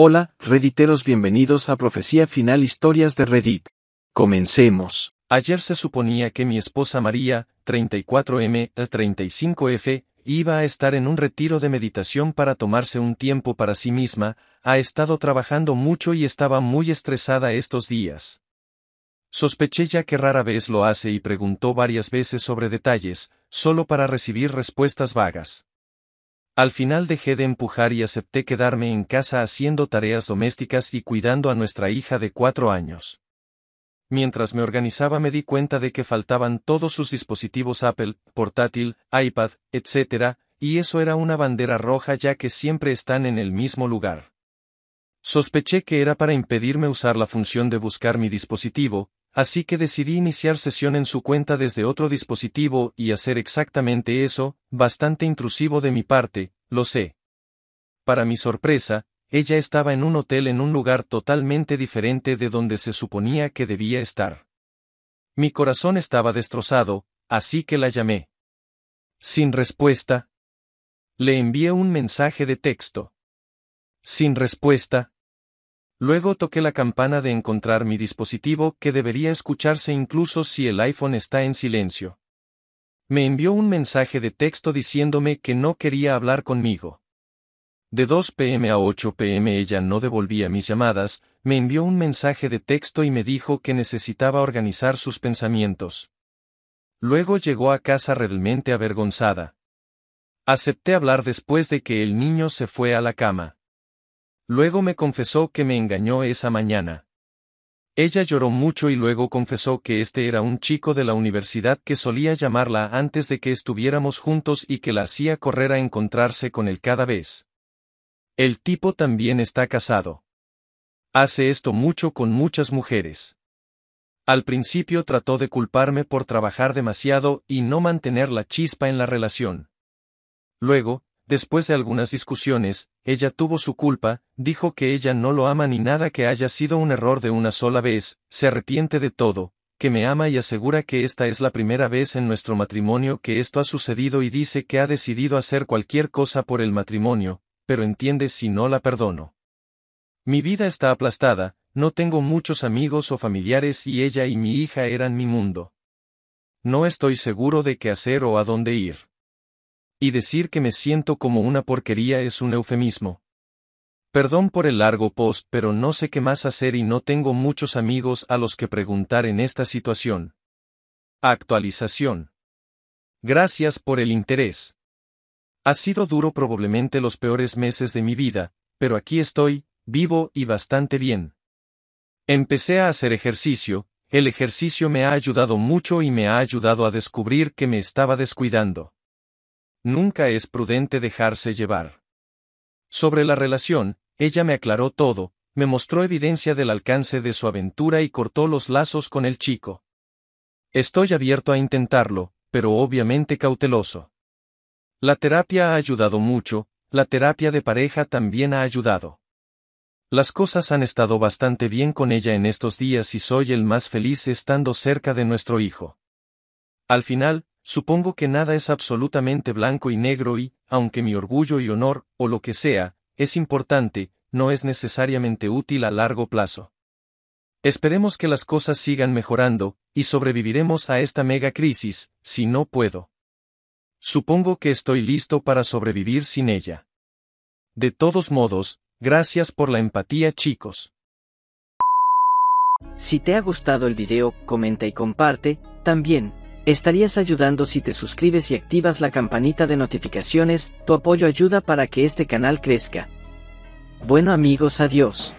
Hola, rediteros, bienvenidos a Profecía Final Historias de Reddit. Comencemos. Ayer se suponía que mi esposa María, 34M, 35F, iba a estar en un retiro de meditación para tomarse un tiempo para sí misma, ha estado trabajando mucho y estaba muy estresada estos días. Sospeché ya que rara vez lo hace y preguntó varias veces sobre detalles, solo para recibir respuestas vagas. Al final dejé de empujar y acepté quedarme en casa haciendo tareas domésticas y cuidando a nuestra hija de cuatro años. Mientras me organizaba me di cuenta de que faltaban todos sus dispositivos Apple, portátil, iPad, etc., y eso era una bandera roja ya que siempre están en el mismo lugar. Sospeché que era para impedirme usar la función de buscar mi dispositivo, Así que decidí iniciar sesión en su cuenta desde otro dispositivo y hacer exactamente eso, bastante intrusivo de mi parte, lo sé. Para mi sorpresa, ella estaba en un hotel en un lugar totalmente diferente de donde se suponía que debía estar. Mi corazón estaba destrozado, así que la llamé. Sin respuesta. Le envié un mensaje de texto. Sin respuesta. Luego toqué la campana de encontrar mi dispositivo que debería escucharse incluso si el iPhone está en silencio. Me envió un mensaje de texto diciéndome que no quería hablar conmigo. De 2 pm a 8 pm ella no devolvía mis llamadas, me envió un mensaje de texto y me dijo que necesitaba organizar sus pensamientos. Luego llegó a casa realmente avergonzada. Acepté hablar después de que el niño se fue a la cama. Luego me confesó que me engañó esa mañana. Ella lloró mucho y luego confesó que este era un chico de la universidad que solía llamarla antes de que estuviéramos juntos y que la hacía correr a encontrarse con él cada vez. El tipo también está casado. Hace esto mucho con muchas mujeres. Al principio trató de culparme por trabajar demasiado y no mantener la chispa en la relación. Luego, Después de algunas discusiones, ella tuvo su culpa, dijo que ella no lo ama ni nada que haya sido un error de una sola vez, se arrepiente de todo, que me ama y asegura que esta es la primera vez en nuestro matrimonio que esto ha sucedido y dice que ha decidido hacer cualquier cosa por el matrimonio, pero entiende si no la perdono. Mi vida está aplastada, no tengo muchos amigos o familiares y ella y mi hija eran mi mundo. No estoy seguro de qué hacer o a dónde ir. Y decir que me siento como una porquería es un eufemismo. Perdón por el largo post, pero no sé qué más hacer y no tengo muchos amigos a los que preguntar en esta situación. Actualización. Gracias por el interés. Ha sido duro probablemente los peores meses de mi vida, pero aquí estoy, vivo y bastante bien. Empecé a hacer ejercicio, el ejercicio me ha ayudado mucho y me ha ayudado a descubrir que me estaba descuidando. Nunca es prudente dejarse llevar. Sobre la relación, ella me aclaró todo, me mostró evidencia del alcance de su aventura y cortó los lazos con el chico. Estoy abierto a intentarlo, pero obviamente cauteloso. La terapia ha ayudado mucho, la terapia de pareja también ha ayudado. Las cosas han estado bastante bien con ella en estos días y soy el más feliz estando cerca de nuestro hijo. Al final, Supongo que nada es absolutamente blanco y negro y, aunque mi orgullo y honor, o lo que sea, es importante, no es necesariamente útil a largo plazo. Esperemos que las cosas sigan mejorando, y sobreviviremos a esta mega crisis, si no puedo. Supongo que estoy listo para sobrevivir sin ella. De todos modos, gracias por la empatía chicos. Si te ha gustado el video, comenta y comparte, también, Estarías ayudando si te suscribes y activas la campanita de notificaciones, tu apoyo ayuda para que este canal crezca. Bueno amigos, adiós.